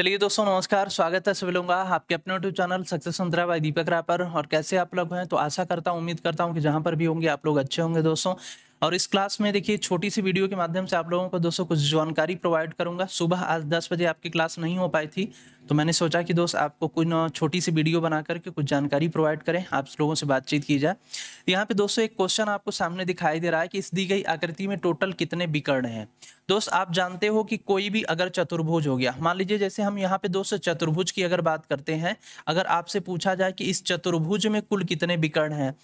चलिए दोस्तों नमस्कार स्वागत है सभी लोगों का आपके अपने यूट्यूब चैनल सक्सेस संतरा भाई दीपक राय पर और कैसे आप लोग हैं तो आशा करता हूँ उम्मीद करता हूँ कि जहाँ पर भी होंगे आप लोग अच्छे होंगे दोस्तों और इस क्लास में देखिए छोटी सी वीडियो के माध्यम से आप लोगों को दोस्तों कुछ जानकारी प्रोवाइड करूंगा सुबह आज 10 बजे आपकी क्लास नहीं हो पाई थी तो मैंने सोचा कि दोस्त आपको कोई ना छोटी सी वीडियो बना करके कुछ जानकारी प्रोवाइड करें आप लोगों से बातचीत की जाए यहाँ पे दोस्तों एक क्वेश्चन आपको सामने दिखाई दे रहा है कि इस दी गई आकृति में टोटल कितने विकर्ण हैं दोस्त आप जानते हो कि कोई भी अगर चतुर्भुज हो गया मान लीजिए जैसे हम यहाँ पे दोस्तों चतुर्भुज की अगर बात करते हैं अगर आपसे पूछा जाए कि इस चतुर्भुज में कुल कितने विकर्ण हैं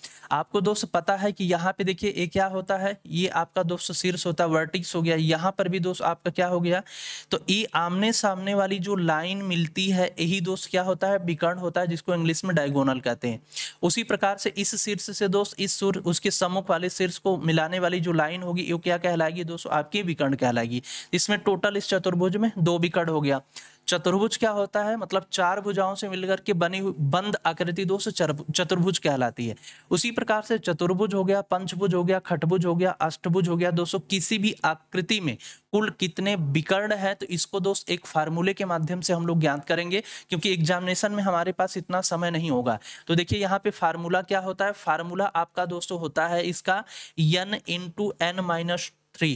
आपको दोस्त पता है कि यहाँ पे देखिए ये क्या होता है है ये आपका दोस्तों शीर्ष होता है वर्टिक्स हो गया यहाँ पर भी दोस्त आपका क्या हो गया तो ये आमने सामने वाली जो लाइन मिलती है यही दोस्त क्या होता है विकर्ण होता है जिसको इंग्लिश में डायगोनल कहते हैं उसी प्रकार से इस शीर्ष से दोस्त इस सूर्य उसके सम्मुख वाले शीर्ष को मिलाने वाली जो लाइन होगी वो क्या कहलाएगी दोस्तों आपकी विकर्ण कहलाएगी इसमें टोटल इस चतुर्भुज में दो विकर्ण हो गया चतुर्भुज क्या होता है मतलब चार भुजाओं से मिलकर के बनी बंद आकृति दोष चतुर्भुज कहलाती है उसी प्रकार से चतुर्भुज हो गया पंचभुज हो गया खटभुज हो गया अष्टभुज हो गया दोस्तों किसी भी आकृति में कुल कितने विकर्ण है तो इसको दोस्त एक फार्मूले के माध्यम से हम लोग ज्ञात करेंगे क्योंकि एग्जामिनेशन में हमारे पास इतना समय नहीं होगा तो देखिए यहाँ पे फार्मूला क्या होता है फार्मूला आपका दोस्तों होता है इसका n into n minus three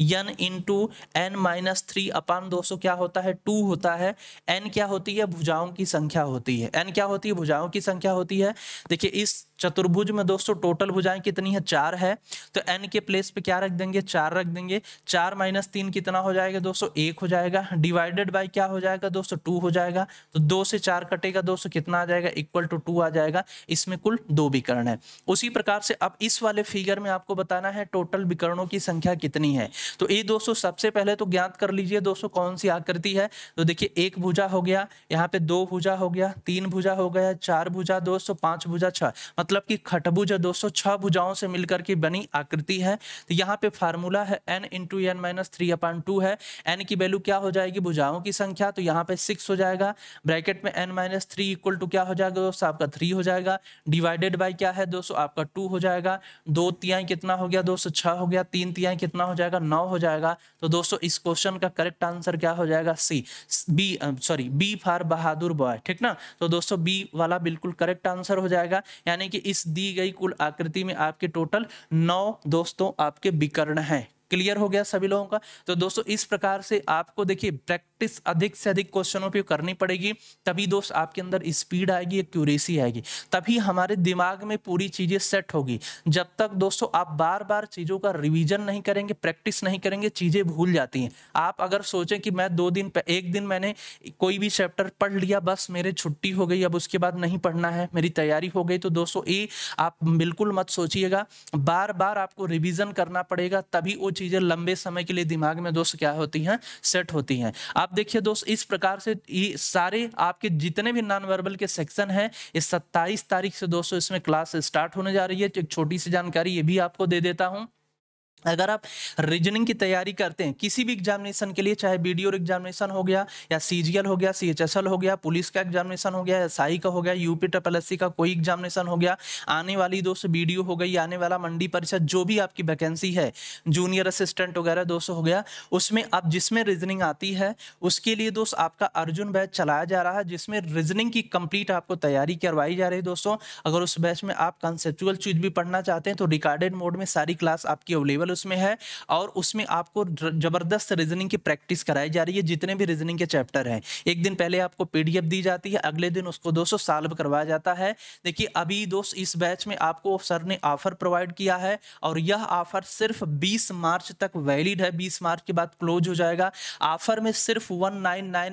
n into n minus three upon दो क्या होता है टू होता है एन क्या होती है भुजाओं की संख्या होती है एन क्या होती है भुजाओं की संख्या होती है देखिए इस चतुर्भुज में दोस्तों टोटल भुजाएं कितनी है चार है तो एन के प्लेस पे क्या रख देंगे चार रख देंगे चार माइनस तीन कितना हो जाएगा दोस्तों एक हो जाएगा डिवाइडेड बाय क्या हो जाएगा दोस्तों टू हो जाएगा तो दो से चार कटेगा दोस्तों कितना आ जाएगा इक्वल टू टू आ जाएगा इसमें कुल दो विकर्ण है उसी प्रकार से अब इस वाले फिगर में आपको बताना है टोटल विकर्णों की संख्या कितनी है तो ये दोस्तों सबसे पहले तो ज्ञात कर लीजिए दोस्तों कौन सी आकृति है तो देखिये एक भुजा हो गया यहाँ पे दो भुजा हो गया तीन भुजा हो गया चार भुजा दोस्तों पांच भुजा छह मतलब कि खटभुजा छह भुजाओं से मिलकर के बनी आकृति है तो यहाँ पे फार्मूला है n into n minus three upon two है एन की वैल्यू क्या हो जाएगी भुजाओं की संख्या तो यहाँ पे सिक्स हो जाएगा ब्रैकेट में n minus three equal to क्या हो जाएगा दोस्तों आपका थ्री हो जाएगा डिवाइडेड बाई क्या है दोस्तों आपका टू हो जाएगा दो तियाई कितना हो गया दोस्तों छह हो गया तीन तियाई कितना हो जाएगा नौ हो जाएगा तो दोस्तों इस क्वेश्चन का करेक्ट आंसर क्या हो जाएगा C B sorry B for बहादुर बॉय ठीक ना तो दोस्तों बी वाला बिल्कुल करेक्ट आंसर हो जाएगा यानी कि कि इस दी गई कुल आकृति में आपके टोटल नौ दोस्तों आपके विकर्ण हैं क्लियर हो गया सभी लोगों का तो दोस्तों इस प्रकार से आपको देखिए प्रैक्टिस अधिक से अधिक क्वेश्चनों पे करनी पड़ेगी तभी दोस्त आपके अंदर स्पीड आएगी एक्यूरेसी आएगी तभी हमारे दिमाग में पूरी चीजें सेट होगी जब तक दोस्तों आप बार बार चीजों का रिविजन नहीं करेंगे प्रैक्टिस नहीं करेंगे चीजें भूल जाती हैं आप अगर सोचें कि मैं दो दिन एक दिन मैंने कोई भी चैप्टर पढ़ लिया बस मेरे छुट्टी हो गई अब उसके बाद नहीं पढ़ना है मेरी तैयारी हो गई तो दोस्तों ये आप बिल्कुल मत सोचिएगा बार बार आपको रिविजन करना पड़ेगा तभी वो चीज़ें लंबे समय के लिए दिमाग में दोस्त क्या होती हैं सेट होती हैं आप देखिए दोस्त इस प्रकार से सारे आपके जितने भी नॉन वर्बल के सेक्शन हैं ये सत्ताईस तारीख से दोस्तों इसमें क्लास स्टार्ट होने जा रही है एक छोटी सी जानकारी ये भी आपको दे देता हूँ अगर आप रीजनिंग की तैयारी करते हैं किसी भी एग्जामिनेशन के लिए चाहे बी एग्जामिनेशन हो गया या सी हो गया सी हो गया पुलिस का एग्जामिनेशन हो गया एस का हो गया यूपी एस का कोई एग्जामिनेशन हो गया आने वाली दोस्त बी हो गई आने वाला मंडी परिषद जो भी आपकी वैकेंसी है जूनियर असिस्टेंट वगैरह दोस्त हो गया उसमें आप जिसमें रीजनिंग आती है उसके लिए दोस्त आपका अर्जुन बैच चलाया जा रहा है जिसमें रीजनिंग की कंप्लीट आपको तैयारी करवाई जा रही है दोस्तों अगर उस बैच में आप कंसेप्चुअल चीज भी पढ़ना चाहते हैं तो रिकॉर्डेड मोड में सारी क्लास आपकी अवेलेबल उसमें है और उसमें आपको जबरदस्त रीजनिंग की प्रैक्टिस कराई जा रही है जितने भी रीजनिंग के चैप्टर हैं एक दिन पहले आपको पीडीएफ दी जाती है अगले दिन उसको दोस्तों सॉल्व करवाया जाता है देखिए अभी दोस्त इस बैच में आपको सर ने ऑफर प्रोवाइड किया है और यह ऑफर सिर्फ बीस मार्च तक वैलिड है बीस मार्च के बाद क्लोज हो जाएगा ऑफर में सिर्फ वन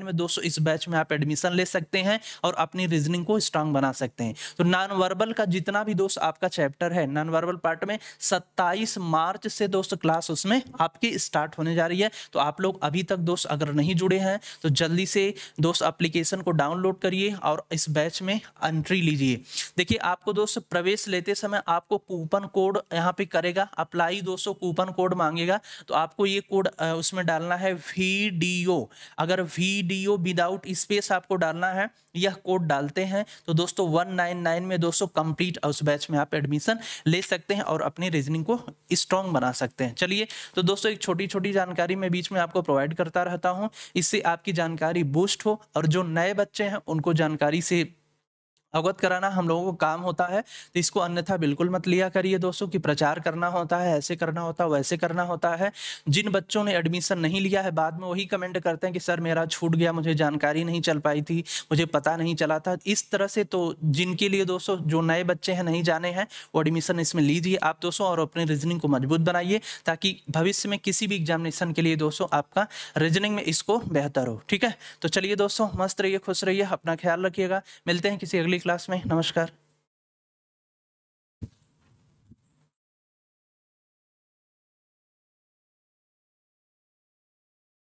में दोस्तों इस बैच में आप एडमिशन ले सकते हैं और अपनी रीजनिंग को स्ट्रांग बना सकते हैं तो नॉन वर्बल का जितना भी दोस्त आपका चैप्टर है नॉन वर्बल पार्ट में 27 मार्च से दोस्त क्लास उसमें आपकी स्टार्ट होने जा रही है तो आप लोग अभी तक दोस्त अगर नहीं जुड़े हैं तो जल्दी से दोस्त अप्लीकेशन को डाउनलोड करिए और इस बैच में एंट्री लीजिए देखिए आपको दोस्त प्रवेश लेते समय आपको कूपन कोड यहाँ पे करेगा अप्लाई दोस्तों कूपन कोड मांगेगा तो आपको ये कोड उसमें डालना है वी अगर वीडियो विदाउट स्पेस आपको डालना है यह कोड डालते हैं तो दोस्तों 199 में दोस्तों कंप्लीट उस बैच में आप एडमिशन ले सकते हैं और अपनी रीजनिंग को स्ट्रांग बना सकते हैं चलिए तो दोस्तों एक छोटी छोटी जानकारी मैं बीच में आपको प्रोवाइड करता रहता हूँ इससे आपकी जानकारी बूस्ट हो और जो नए बच्चे हैं उनको जानकारी से अवगत कराना हम लोगों को काम होता है तो इसको अन्यथा बिल्कुल मत लिया करिए दोस्तों कि प्रचार करना होता है ऐसे करना होता है वैसे करना होता है जिन बच्चों ने एडमिशन नहीं लिया है बाद में वही कमेंट करते हैं कि सर मेरा छूट गया मुझे जानकारी नहीं चल पाई थी मुझे पता नहीं चला था इस तरह से तो जिनके लिए दोस्तों जो नए बच्चे हैं नहीं जाने हैं वो एडमिशन इसमें लीजिए आप दोस्तों और अपने रीजनिंग को मजबूत बनाइए ताकि भविष्य में किसी भी एग्जामिनेशन के लिए दोस्तों आपका रीजनिंग में इसको बेहतर हो ठीक है तो चलिए दोस्तों मस्त रहिए खुश रहिए अपना ख्याल रखिएगा मिलते हैं किसी अगली क्लास में नमस्कार